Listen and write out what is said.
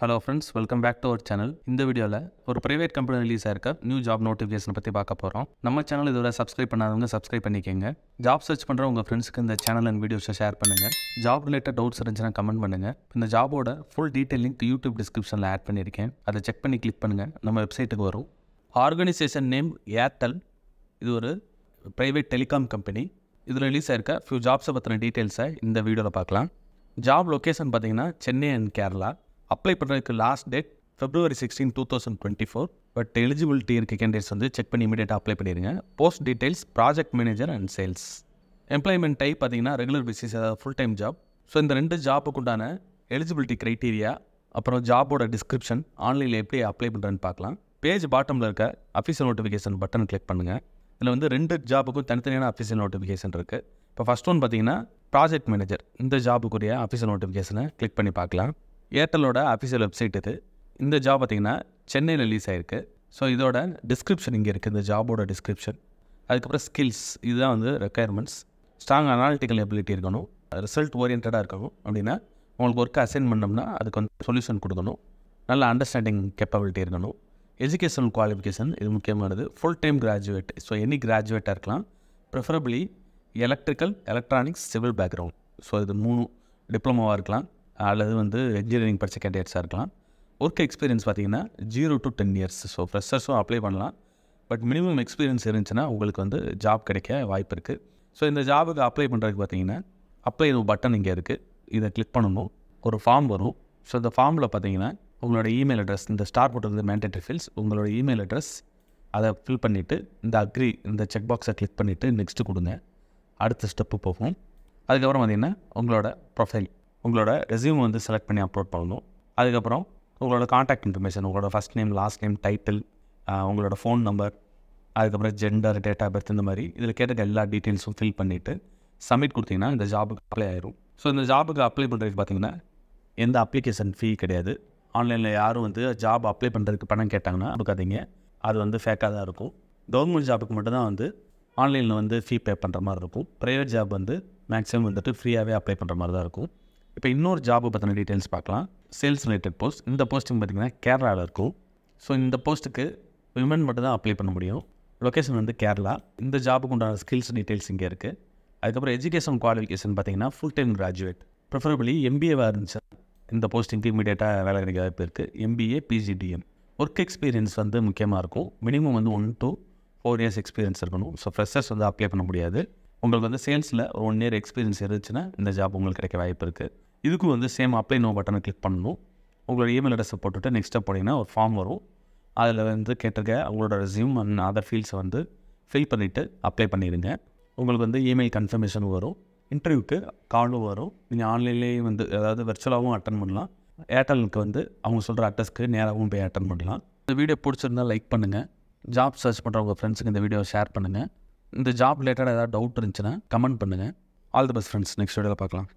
hello friends welcome back to our channel இந்த வீடியோவில் ஒரு ப்ரைவேட் கம்பெனி ரிலீஸ் ஆயிருக்க நியூ ஜாப் நோட்டிஃபிகேஷனை பற்றி பார்க்க போகிறோம் நம்ம சேனல் இதோட சப்ஸ்கிரைப் பண்ணாதவங்க சப்ஸ்கிரைப் பண்ணிக்கோங்க ஜாப் சர்ச் பண்ணுற உங்கள் ஃப்ரெண்ட்ஸ்க்கு இந்த சேனல் அண்ட் வீடியோஸை ஷேர் பண்ணுங்கள் ஜாப் ரிலேட்டட் டவுட்ஸ் இருந்துச்சுன்னா கமெண்ட் பண்ணுங்கள் இந்த ஜாபோட ஃபுல் டீட்டெயில் லிங்க் யூடியூப் டிஸ்கிரிப்ஷனில் ஆட் பண்ணியிருக்கேன் அதை செக் பண்ணி கிளிக் பண்ணுங்கள் நம்ம வெப்சைட்டுக்கு வரும் ஆர்கனைசேஷன் நேம் ஏர்டெல் இது ஒரு ப்ரைவேட் டெலிகாம் கம்பெனி இதில் ரிலீஸ் ஆயிருக்க ஃபியூ ஜாப்ஸை பற்றின டீட்டெயில்ஸை இந்த வீடியோவில் பார்க்கலாம் ஜாப் லொக்கேஷன் பார்த்தீங்கன்னா சென்னை அண்ட் கேரளா அப்ளை பண்ணுறதுக்கு last date February sixteen two thousand twenty four but eligibility இருக்க கேண்டிடேட்ஸ் வந்து செக் பண்ணி இமீடியட்டாக அப்ளை பண்ணிடுங்க post details project manager and sales employment type பார்த்தீங்கன்னா ரெகுலர் பிசிஸ் அதாவது ஃபுல் டைம் ஜாப் ஸோ இந்த ரெண்டு ஜாப்புக்கு உண்டான எலிஜிபிலிட்டி க்ரைட்டீரியா அப்புறம் ஜாபோட டிஸ்கிரிப்ஷன் ஆன்லைனில் எப்படி அப்ளை பண்ணுறேன்னு பார்க்கலாம் பேஜ் பாட்டமில் இருக்க அஃபீஷியல் நோட்டிஃபிகேஷன் பட்டன் கிளிக் பண்ணுங்கள் இதில் வந்து ரெண்டு ஜாபுக்கும் தனித்தனியான அஃபீஷியல் நோட்டிஃபிகேஷன் இருக்குது இப்போ ஃபஸ்ட் ஒன் பார்த்தீங்கன்னா ப்ராஜெக்ட் மேனேஜர் இந்த ஜாபுக்குரிய அஃபீஷியல் நோட்டிஃபிகேஷனை கிளிக் பண்ணி பார்க்கலாம் ஏர்டெல்லோட அஃபிஷியல் வெப்சைட் இது இந்த ஜாப் பார்த்திங்கன்னா சென்னையில் ரிலீஸ் ஆகிருக்கு ஸோ இதோட டிஸ்கிரிப்ஷன் இங்கே இருக்குது இந்த ஜாபோட டிஸ்கிரிப்ஷன் அதுக்கப்புறம் ஸ்கில்ஸ் இதுதான் வந்து ரெக்குயர்மெண்ட்ஸ் ஸ்ட்ராங் அனாலிட்டிக்கல் எபிலிட்டி இருக்கணும் ரிசல்ட் ஓரியன்டாக இருக்கணும் அப்படின்னா உங்களுக்கு ஒர்க்கு அசைன் பண்ணோம்னா அதுக்கு வந்து சொல்யூஷன் கொடுக்கணும் நல்ல அண்டர்ஸ்டாண்டிங் கேப்பபிலிட்டி இருக்கணும் எஜுகேஷனல் குவாலிஃபிகேஷன் இது முக்கியமானது full time graduate so any கிராஜுவேட்டாக இருக்கலாம் preferably electrical electronics civil background so இது மூணு டிப்ளமோவாக இருக்கலாம் அல்லது வந்து இன்ஜினியரிங் படித்த கேண்டிடேட்ஸாக இருக்கலாம் ஒர்க் எக்ஸ்பீரியன்ஸ் பார்த்திங்கன்னா zero to ten years so ஃப்ரெஷர்ஸும் அப்ளை பண்ணலாம் பட் மினிமம் எக்ஸ்பீரியன்ஸ் இருந்துச்சுன்னா உங்களுக்கு வந்து ஜாப் கிடைக்க வாய்ப்பு இருக்குது ஸோ இந்த ஜாபுக்கு அப்ளை பண்ணுறதுக்கு பார்த்திங்கன்னா அப்ளை பட்டன் இங்கே இருக்குது இதை கிளிக் பண்ணணும் ஒரு ஃபார்ம் வரும் ஸோ இந்த ஃபார்மில் பார்த்தீங்கன்னா உங்களோட இமெயில் அட்ரஸ் இந்த ஸ்டார் போட்டது மேண்டேட்டரி ஃபீல்ஸ் உங்களோட இமெயில் அட்ரஸ் அதை ஃபில் பண்ணிவிட்டு இந்த அக்ரி இந்த செக் பாக்ஸை கிளிக் பண்ணிவிட்டு நெக்ஸ்ட்டு கொடுங்க அடுத்த ஸ்டெப்பு போகும் அதுக்கப்புறம் பார்த்திங்கன்னா உங்களோட ப்ரொஃபைல் உங்களோட ரெசியூம் வந்து செலக்ட் பண்ணி அப்லோட் பண்ணணும் அதுக்கப்புறம் உங்களோட காண்டாக்ட் இன்ஃபர்மேஷன் உங்களோட first name last name title உங்களோட ஃபோன் நம்பர் அதுக்கப்புறம் ஜெண்டர் டேட் ஆஃப் பர்த் இந்த மாதிரி இதில் கேட்டது எல்லா டீட்டெயில்ஸும் ஃபில் பண்ணிவிட்டு சப்மிட் கொடுத்தீங்கன்னா இந்த ஜாபுக்கு அப்ளை ஆயிரும் ஸோ இந்த ஜாபுக்கு அப்ளை பண்ணுறதுக்கு பார்த்தீங்கன்னா எந்த அப்ளிகேஷன் ஃபீ கிடையாது ஆன்லைனில் யாரும் வந்து ஜாப் அப்ளை பண்ணுறதுக்கு பணம் கேட்டாங்கன்னா கொடுக்காதீங்க அது வந்து ஃபேக்காக தான் இருக்கும் கவர்மெண்ட் ஜாபுக்கு மட்டும்தான் வந்து ஆன்லைனில் வந்து ஃபீ பே பண்ணுற மாதிரி இருக்கும் ப்ரைவேட் ஜாப் வந்து மேக்ஸிமம் வந்துட்டு ஃப்ரீயாகவே அப்ளை பண்ணுற மாதிரி தான் இருக்கும் இப்போ இன்னொரு ஜாப் பற்றின டீட்டெயில்ஸ் பார்க்கலாம் சேல்ஸ் ரிலேட்டட் போஸ்ட் இந்த போஸ்ட்டிங் பார்த்திங்கன்னா கேரளாவில் இருக்கும் ஸோ இந்த போஸ்ட்டுக்கு விமன் மட்டும் தான் அப்ளை பண்ண முடியும் லொக்கேஷன் வந்து கேரளா இந்த ஜாபுக்கு உண்டான ஸ்கில்ஸ் டீட்டெயில்ஸ் இங்கே இருக்குது அதுக்கப்புறம் எஜுகேஷன் குவாலிஃபிகேஷன் பார்த்தீங்கன்னா ஃபுல் டைம் கிராஜுவேட் ப்ரிஃபரபிளி எம்பிஏவாக இருந்துச்சு இந்த போஸ்ட்டிங்க்கு இமீடியட்டாக வேலை கிடைக்க வாய்ப்பு இருக்குது எம்பிஏ பிஜிடிஎம் ஒர்க் எக்ஸ்பீரியன்ஸ் வந்து முக்கியமாக இருக்கும் மினிமம் வந்து one two four years experience இருக்கணும் ஸோ ஃப்ரெஷர்ஸ் வந்து அப்ளை பண்ண முடியாது உங்களுக்கு வந்து சேல்ஸில் ஒரு ஒன் இயர் எக்ஸ்பீரியன்ஸ் இருந்துச்சுன்னா இந்த ஜாப் உங்களுக்கு கிடைக்க வாய்ப்பு இருக்குது இதுக்கும் வந்து சேம் அப்ளை நோ பட்டனை கிளிக் பண்ணணும் உங்களோட இமெயில் அட்ரஸை போட்டுவிட்டு நெக்ஸ்ட் போனீங்கன்னா ஒரு ஃபார்ம் வரும் அதில் வந்து கேட்டிருக்க உங்களோட ரெசியூம் அண்ட் அதர் ஃபீல்ஸை வந்து ஃபில் பண்ணிவிட்டு அப்ளை பண்ணிடுங்க உங்களுக்கு வந்து இமெயில் கன்ஃபர்மேஷன் வரும் இன்டர்வியூக்கு காலும் வரும் நீங்கள் ஆன்லைன்லேயே வந்து அதாவது வெர்ச்சுவலாகவும் அட்டன் பண்ணலாம் ஏர்டெலுக்கு வந்து அவங்க சொல்கிற அட்ரஸ்க்கு நேராகவும் போய் அட்டன் பண்ணலாம் இந்த வீடியோ பிடிச்சிருந்தால் லைக் பண்ணுங்கள் ஜாப் சர்ச் பண்ணுற உங்கள் ஃப்ரெண்ட்ஸுக்கு இந்த வீடியோவை ஷேர் பண்ணுங்கள் இந்த ஜாப் ரிலேட்டடாக ஏதாவது டவுட் இருந்துச்சுன்னா கமெண்ட் பண்ணுங்கள் all the best friends next வீடியோவில் பார்க்கலாம்